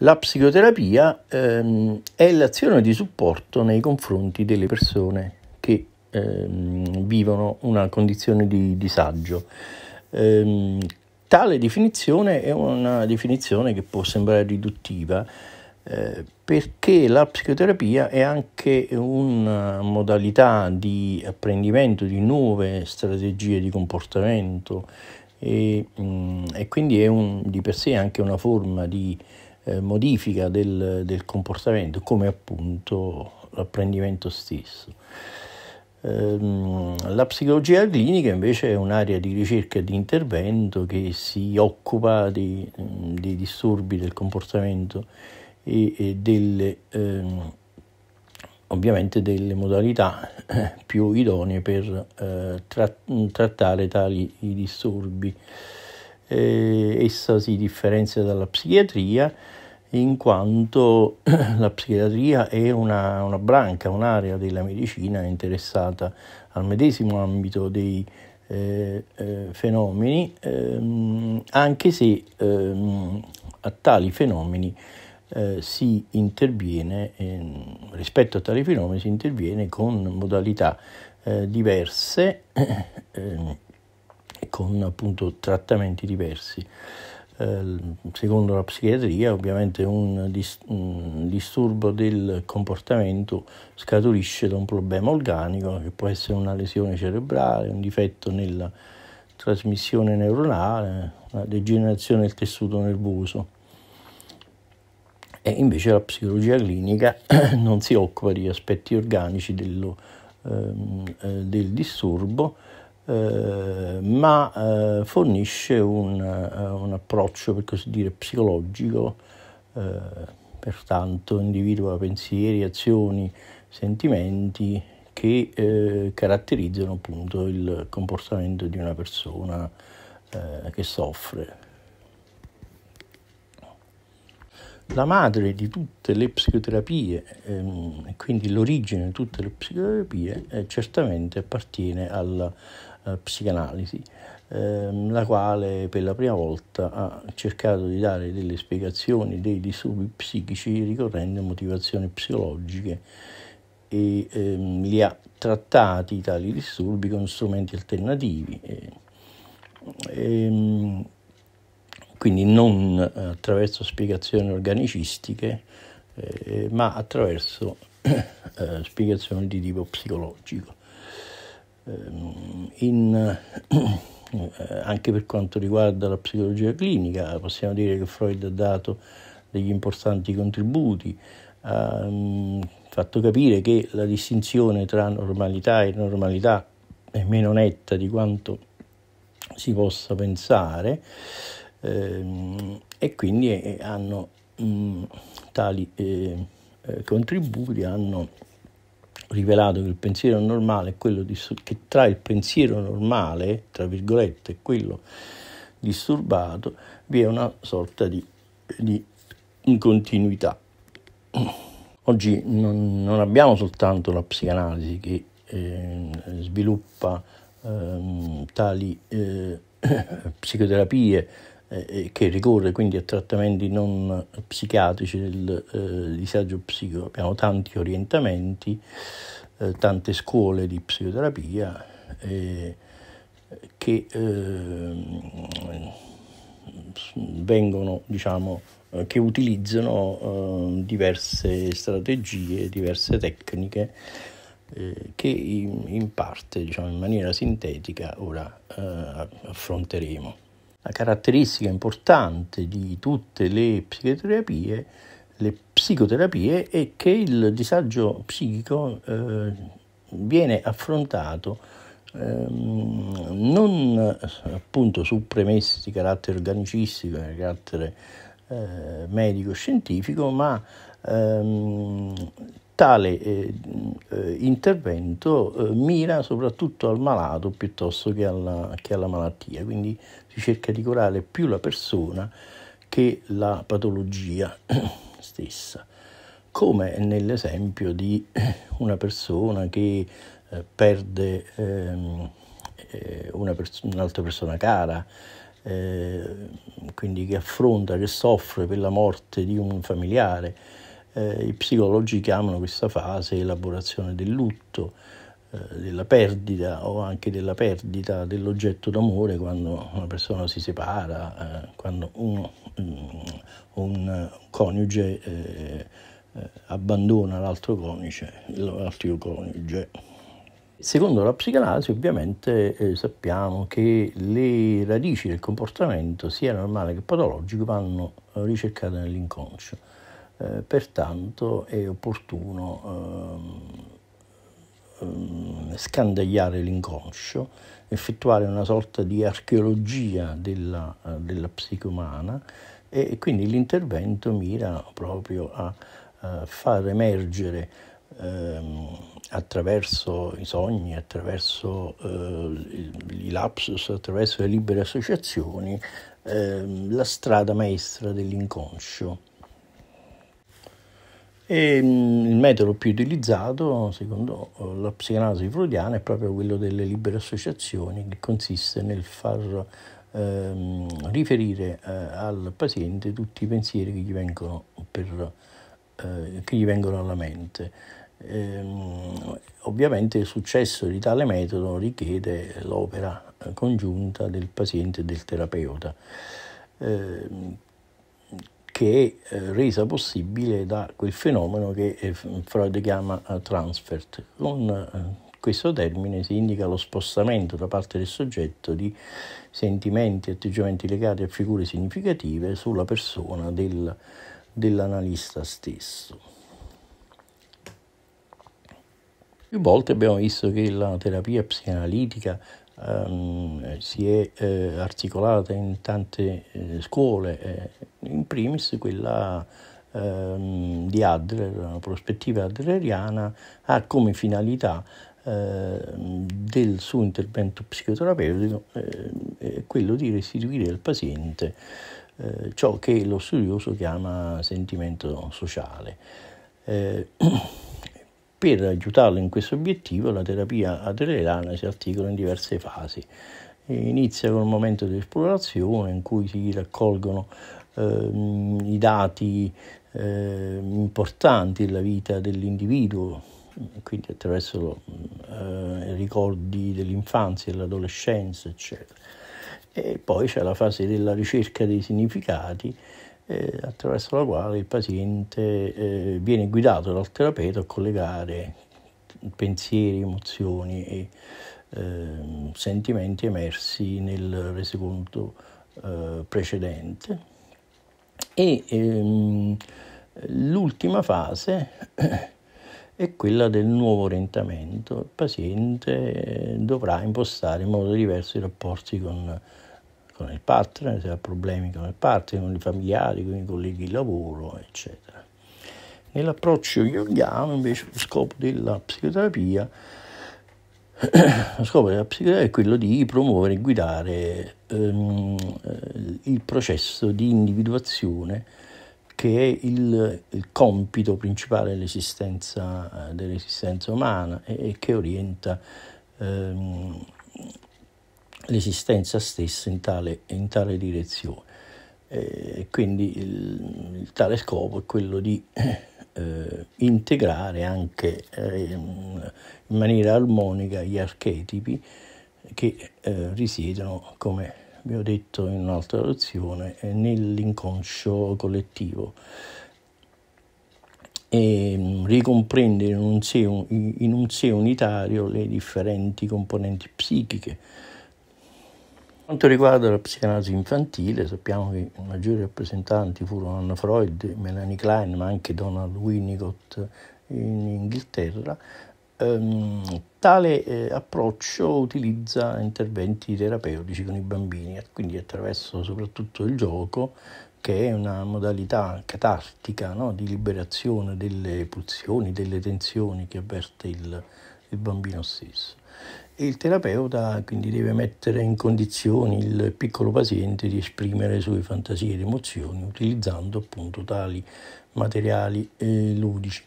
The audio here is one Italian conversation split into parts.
La psicoterapia ehm, è l'azione di supporto nei confronti delle persone che ehm, vivono una condizione di disagio. Ehm, tale definizione è una definizione che può sembrare riduttiva eh, perché la psicoterapia è anche una modalità di apprendimento di nuove strategie di comportamento e, mm, e quindi è un, di per sé anche una forma di eh, modifica del, del, comportamento come appunto l'apprendimento stesso. Ehm, la psicologia clinica invece è un'area di ricerca e di intervento che si occupa dei, dei disturbi del comportamento e, e delle, ehm, ovviamente delle modalità più idonee per eh, tra- trattare tali disturbi eh, essa si differenzia dalla psichiatria in quanto la psichiatria è una, una branca, un'area della medicina interessata al medesimo ambito dei eh, eh, fenomeni, ehm, anche se ehm, a tali fenomeni eh, si interviene, ehm, rispetto a tali fenomeni si interviene con modalità eh, diverse ehm, con appunto trattamenti diversi. Ehm, secondo la psichiatria ovviamente un, disturbo del comportamento scaturisce da un problema organico che può essere una lesione cerebrale, un difetto nella trasmissione neuronale, una degenerazione del tessuto nervoso. E invece la psicologia clinica non si occupa di aspetti organici dello, ehm, eh, del disturbo, eh, ma eh, fornisce un, eh, un, approccio, per così dire, psicologico, eh, pertanto individua pensieri, azioni, sentimenti che caratterizzano appunto il comportamento di una persona che soffre. la madre di tutte le psicoterapie, ehm, quindi l'origine di tutte le psicoterapie, eh, certamente appartiene alla eh, psicanalisi, ehm, la quale per la prima volta ha cercato di dare delle spiegazioni dei disturbi psichici ricorrendo a motivazioni psicologiche e ehm, li ha trattati tali disturbi con strumenti alternativi. E, eh, e, ehm, quindi non attraverso spiegazioni organicistiche, eh, ma attraverso eh, spiegazioni di tipo psicologico. Ehm, in, eh, anche per quanto riguarda la psicologia clinica, possiamo dire che Freud ha dato degli importanti contributi, ha ehm, fatto capire che la distinzione tra normalità e normalità è meno netta di quanto si possa pensare ehm, e quindi eh, hanno mm, tali eh, contributi hanno rivelato che il pensiero normale è quello di, che tra il pensiero normale, tra virgolette, e quello disturbato, vi è una sorta di, di continuità. Oggi non, non, abbiamo soltanto la psicanalisi che eh, sviluppa eh, tali eh, psicoterapie, eh, che ricorre quindi a trattamenti non psichiatrici del eh, disagio psico. Abbiamo tanti orientamenti, eh, tante scuole di psicoterapia eh, che ehm, vengono, diciamo, eh, che utilizzano eh, diverse strategie, diverse tecniche che in, parte, diciamo, in maniera sintetica ora affronteremo la caratteristica importante di tutte le psicoterapie, le psicoterapie è che il disagio psichico eh, viene affrontato ehm, non appunto su premesse di carattere organicistico, di carattere eh, medico-scientifico, ma ehm, Tale eh, eh, intervento eh, mira soprattutto al malato piuttosto che alla, che alla, malattia, quindi si cerca di curare più la persona che la patologia stessa, come nell'esempio di una persona che eh, perde ehm, eh, una pers- un'altra persona cara, eh, quindi che affronta, che soffre per la morte di un familiare eh, i psicologi chiamano questa fase elaborazione del lutto, eh, della perdita o anche della perdita dell'oggetto d'amore quando una persona si separa, eh, quando un, mm, un, un eh, coniuge eh, abbandona l'altro coniuge, l'altro coniuge. Secondo la psicanalisi ovviamente eh, sappiamo che le radici del comportamento sia normale che patologico vanno ricercate nell'inconscio. Eh, pertanto è opportuno ehm, ehm scandagliare l'inconscio, effettuare una sorta di archeologia della, eh, della psiche umana e quindi l'intervento mira proprio a, a far emergere ehm, attraverso i sogni, attraverso eh, i lapsus, attraverso le libere associazioni, ehm, la strada maestra dell'inconscio. E mm, il metodo più utilizzato, secondo eh, la psicanalisi freudiana, è proprio quello delle libere associazioni, che consiste nel far ehm, riferire eh, al paziente tutti i pensieri che gli vengono, per, eh, che gli vengono alla mente. Ehm, ovviamente il successo di tale metodo richiede l'opera eh, congiunta del paziente e del terapeuta. Eh, che è eh, resa possibile da quel fenomeno che eh, Freud chiama eh, transfert. Con questo termine si indica lo spostamento da parte del soggetto di sentimenti e atteggiamenti legati a figure significative sulla persona del, dell'analista stesso. Più volte abbiamo visto che la terapia psicanalitica ehm, si è eh, articolata in tante eh, scuole, eh, in primis quella ehm, di Adler, la prospettiva adleriana, ha come finalità ehm, del suo intervento psicoterapeutico ehm, è quello di restituire al paziente eh, ciò che lo studioso chiama sentimento sociale. Eh, Per aiutarlo in questo obiettivo la terapia adrenalana si articola in diverse fasi. Inizia con il momento dell'esplorazione in cui si raccolgono eh, i dati eh, importanti della vita dell'individuo, quindi attraverso eh, ricordi dell'infanzia, dell'adolescenza, eccetera. E poi c'è la fase della ricerca dei significati eh, attraverso la quale il paziente eh, viene guidato dal terapeuta a collegare pensieri, emozioni e ehm, sentimenti emersi nel resoconto eh, precedente. E ehm, l'ultima fase è quella del nuovo orientamento. Il paziente eh, dovrà impostare in modo diverso i rapporti con con il partner, se ha problemi con il partner, con i familiari, con i colleghi di lavoro, eccetera. Nell'approccio yogiano invece lo scopo della psicoterapia lo scopo della psicoterapia è quello di promuovere e guidare ehm, eh, il processo di individuazione che è il, il compito principale dell'esistenza, eh, dell'esistenza umana e, e che orienta ehm, l'esistenza stessa in tale, in tale direzione. Eh, e quindi il, il, tale scopo è quello di eh, integrare anche eh, in maniera armonica gli archetipi che eh, risiedono, come vi ho detto in un'altra lezione, eh, nell'inconscio collettivo e mm, ricomprendere in un sé, in un sé unitario le differenti componenti psichiche per quanto riguarda la psicanalisi infantile, sappiamo che i maggiori rappresentanti furono Anna Freud, Melanie Klein, ma anche Donald Winnicott in Inghilterra. Ehm, tale eh, approccio utilizza interventi terapeutici con i bambini, quindi attraverso soprattutto il gioco, che è una modalità catartica no? di liberazione delle pulsioni, delle tensioni che avverte il, il bambino stesso e il terapeuta quindi deve mettere in condizioni il piccolo paziente di esprimere le sue fantasie ed emozioni utilizzando appunto tali materiali eh, ludici.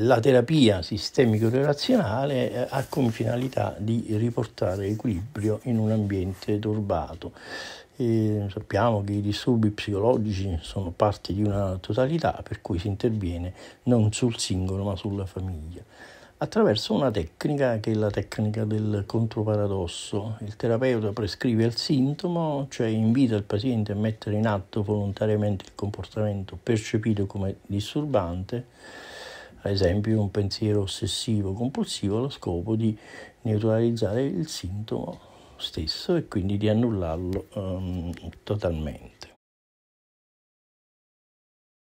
La terapia sistemico-relazionale eh, ha come finalità di riportare equilibrio in un ambiente turbato. E sappiamo che i disturbi psicologici sono parte di una totalità per cui si interviene non sul singolo ma sulla famiglia attraverso una tecnica che è la tecnica del controparadosso. Il terapeuta prescrive il sintomo, cioè invita il paziente a mettere in atto volontariamente il comportamento percepito come disturbante, ad esempio un pensiero ossessivo compulsivo, allo scopo di neutralizzare il sintomo stesso e quindi di annullarlo um, totalmente.